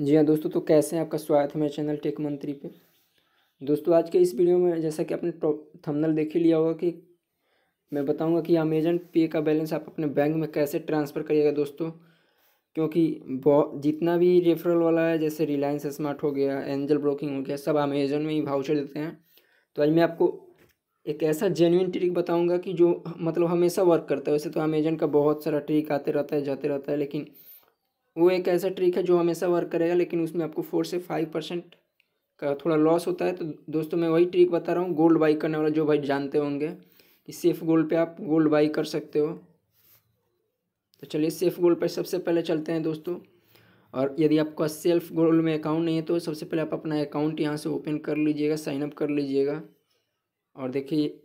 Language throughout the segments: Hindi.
जी हाँ दोस्तों तो कैसे हैं आपका स्वागत है मेरे चैनल टेक मंत्री पे दोस्तों आज के इस वीडियो में जैसा कि आपने थंबनेल देख ही लिया होगा कि मैं बताऊंगा कि अमेजन पे का बैलेंस आप अपने बैंक में कैसे ट्रांसफ़र करिएगा दोस्तों क्योंकि बहुत जितना भी रेफरल वाला है जैसे रिलायंस स्मार्ट हो गया एंजल ब्रोकिंग हो गया सब अमेजन में ही भाउचर देते हैं तो आज मैं आपको एक ऐसा जेन्यून ट्रिक बताऊँगा कि जो मतलब हमेशा वर्क करता है वैसे तो अमेजन का बहुत सारा ट्रिक आते रहता है जाते रहता है लेकिन वो एक ऐसा ट्रिक है जो हमेशा वर्क करेगा लेकिन उसमें आपको फोर से फाइव परसेंट का थोड़ा लॉस होता है तो दोस्तों मैं वही ट्रिक बता रहा हूँ गोल्ड बाई करने वाला जो भाई जानते होंगे कि सेफ गोल्ड पे आप गोल्ड बाई कर सकते हो तो चलिए सेफ गोल्ड पे सबसे पहले चलते हैं दोस्तों और यदि आपका सेल्फ गोल्ड में अकाउंट नहीं है तो सबसे पहले आप अपना अकाउंट यहाँ से ओपन कर लीजिएगा साइनअप कर लीजिएगा और देखिए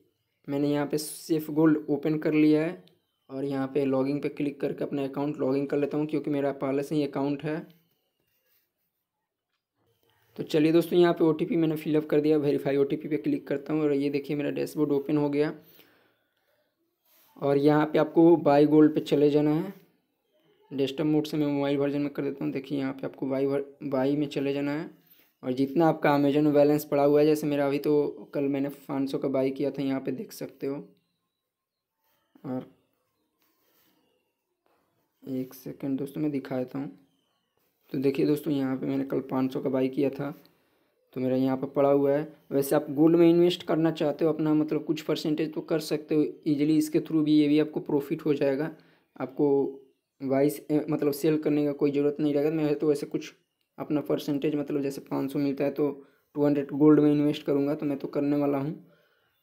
मैंने यहाँ पे सेफ गोल्ड ओपन कर लिया है और यहाँ पे लॉगिंग पे क्लिक करके अपना अकाउंट लॉगिंग कर लेता हूँ क्योंकि मेरा पहले से ही अकाउंट है तो चलिए दोस्तों यहाँ पे ओ मैंने फिलअप कर दिया वेरीफाई ओ पे क्लिक करता हूँ और ये देखिए मेरा डैशबोर्ड ओपन हो गया और यहाँ पे आपको बाई गोल्ड पे चले जाना है डेस्कटॉप मोड से मैं मोबाइल वर्जन में कर देता हूँ देखिए यहाँ पे आपको बाई बाई में चले जाना है और जितना आपका अमेजन बैलेंस पड़ा हुआ है जैसे मेरा अभी तो कल मैंने पाँच का बाई किया था यहाँ पर देख सकते हो और एक सेकेंड दोस्तों मैं दिखा देता हूँ तो देखिए दोस्तों यहाँ पे मैंने कल पाँच सौ का बाई किया था तो मेरा यहाँ पर पड़ा हुआ है वैसे आप गोल्ड में इन्वेस्ट करना चाहते हो अपना मतलब कुछ परसेंटेज तो कर सकते हो ईजिली इसके थ्रू भी ये भी आपको प्रॉफिट हो जाएगा आपको वाइस मतलब सेल करने का कोई ज़रूरत नहीं रहेगा मैं तो वैसे कुछ अपना परसेंटेज मतलब जैसे पाँच सौ मिलता है तो टू हंड्रेड गोल्ड में इन्वेस्ट करूँगा तो मैं तो करने वाला हूँ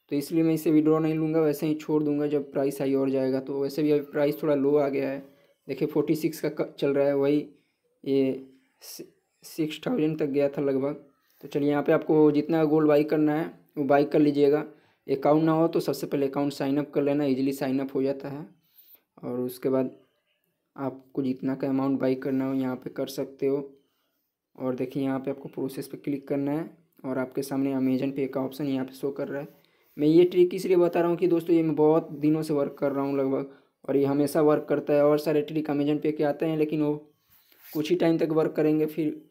तो इसलिए मैं इसे विड्रॉ नहीं लूँगा वैसे ही छोड़ दूँगा जब प्राइस हाई और जाएगा तो वैसे भी अभी प्राइस थोड़ा लो आ गया है देखिए फोर्टी सिक्स का चल रहा है वही ये सिक्स थाउजेंड तक गया था लगभग तो चलिए यहाँ पे आपको जितना गोल्ड बाई करना है वो बाई कर लीजिएगा अकाउंट ना हो तो सबसे पहले अकाउंट साइनअप कर लेना इजीली साइनअप हो जाता है और उसके बाद आपको जितना का अमाउंट बाई करना हो यहाँ पर कर सकते हो और देखिए यहाँ पर आपको प्रोसेस पर क्लिक करना है और आपके सामने अमेजन पे का ऑप्शन यहाँ पे शो कर रहा है मैं ये ट्रिक इसलिए बता रहा हूँ कि दोस्तों ये मैं बहुत दिनों से वर्क कर रहा हूँ लगभग और ये हमेशा वर्क करता है और सारे ट्रिक अमेजन पे के आते हैं लेकिन वो कुछ ही टाइम तक वर्क करेंगे फिर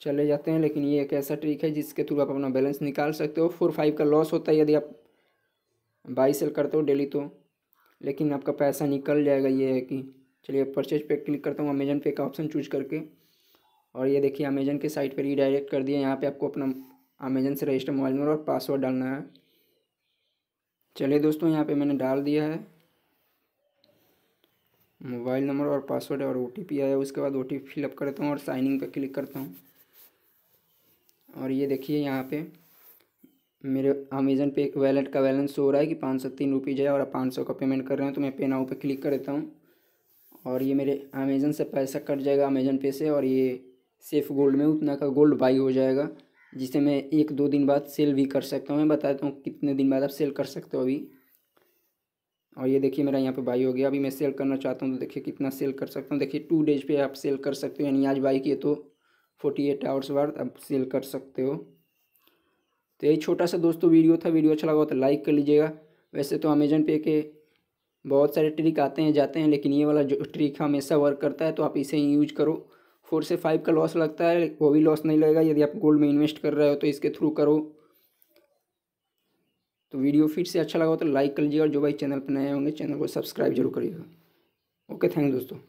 चले जाते हैं लेकिन ये एक ऐसा ट्रिक है जिसके थ्रू आप अपना बैलेंस निकाल सकते हो फोर फाइव का लॉस होता है यदि आप बाई सेल करते हो डेली तो लेकिन आपका पैसा निकल जाएगा ये है कि चलिए परचेज पे क्लिक करता हूँ अमेजन पे का ऑप्शन चूज करके और ये देखिए अमेजन के साइट पर रीडायरेक्ट कर दिया यहाँ पे आपको अपना अमेजन से रजिस्टर मोबाइल नंबर और पासवर्ड डालना है चलिए दोस्तों यहाँ पे मैंने डाल दिया है मोबाइल नंबर और पासवर्ड और ओ आया उसके बाद ओ टी फिलअप करता हूँ और साइनिंग पे क्लिक करता हूँ और ये देखिए यहाँ पे मेरे अमेज़न पे वैलेट का बैलेंस हो रहा है कि पाँच सौ तीन रुपीज़ है और आप पाँच सौ का पेमेंट कर रहे हैं तो मैं पे नाउ पे क्लिक कर देता हूँ और ये मेरे अमेज़न से पैसा कट जाएगा अमेज़न पे से और ये सेफ गोल्ड में उतना का गोल्ड बाई हो जाएगा जिसे मैं एक दो दिन बाद सेल भी कर सकता हूँ मैं बताता हूँ कितने दिन बाद आप सेल कर सकते हो अभी और ये देखिए मेरा यहाँ पे बाई हो गया अभी मैं सेल करना चाहता हूँ तो देखिए कितना सेल कर सकता हूँ देखिए टू डेज पे आप सेल कर सकते हो यानी आज बाई किए तो फोर्टी एट आवर्स बाद आप सेल कर सकते हो तो यही छोटा सा दोस्तों वीडियो था वीडियो अच्छा लगा तो लाइक कर लीजिएगा वैसे तो अमेजन पे के बहुत सारे ट्रिक आते हैं जाते हैं लेकिन ये वाला जो ट्रिक हमेशा वर्क करता है तो आप इसे यूज करो फोर से फाइव का लॉस लगता है वो भी लॉस नहीं लगेगा यदि आप गोल्ड में इन्वेस्ट कर रहे हो तो इसके थ्रू करो तो वीडियो फिर से अच्छा लगा हो तो लाइक कर लीजिएगा जो भाई चैनल पर नए होंगे चैनल को सब्सक्राइब जरूर करिएगा ओके थैंक दोस्तों